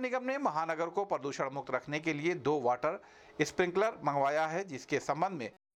नगर निगम ने महानगर को प्रदूषण मुक्त रखने के लिए दो वाटर स्प्रिंकलर मंगवाया है जिसके संबंध में